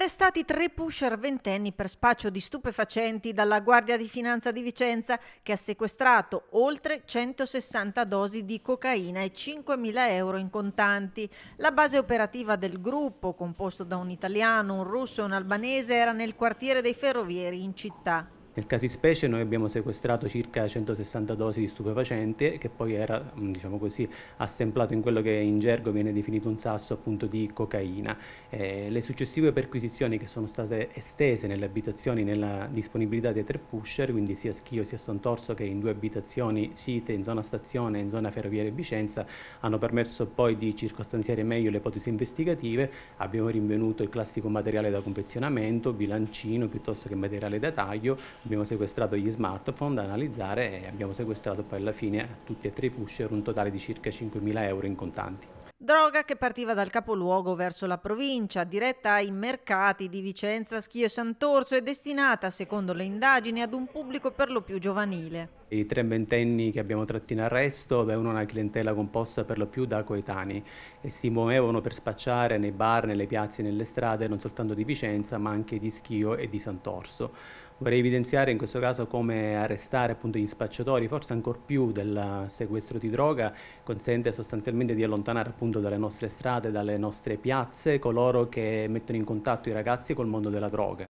Arrestati tre pusher ventenni per spaccio di stupefacenti dalla Guardia di Finanza di Vicenza che ha sequestrato oltre 160 dosi di cocaina e 5.000 euro in contanti. La base operativa del gruppo, composto da un italiano, un russo e un albanese, era nel quartiere dei Ferrovieri in città. Nel caso specie noi abbiamo sequestrato circa 160 dosi di stupefacente che poi era, mm, diciamo così, assemplato in quello che in gergo viene definito un sasso appunto di cocaina. Eh, le successive perquisizioni che sono state estese nelle abitazioni nella disponibilità dei tre pusher, quindi sia Schio sia Santorso che in due abitazioni site in zona stazione e in zona ferroviaria Vicenza, hanno permesso poi di circostanziare meglio le ipotesi investigative. Abbiamo rinvenuto il classico materiale da confezionamento, bilancino piuttosto che materiale da taglio abbiamo sequestrato gli smartphone da analizzare e abbiamo sequestrato poi alla fine tutti e tre i pusher un totale di circa 5.000 euro in contanti. Droga che partiva dal capoluogo verso la provincia, diretta ai mercati di Vicenza, Schio e Sant'Orso e destinata, secondo le indagini, ad un pubblico per lo più giovanile. I tre ventenni che abbiamo tratto in arresto avevano una clientela composta per lo più da coetanei e si muovevano per spacciare nei bar, nelle piazze nelle strade non soltanto di Vicenza ma anche di Schio e di Sant'Orso. Vorrei evidenziare in questo caso come arrestare appunto gli spacciatori, forse ancora più del sequestro di droga, consente sostanzialmente di allontanare appunto dalle nostre strade, dalle nostre piazze coloro che mettono in contatto i ragazzi col mondo della droga.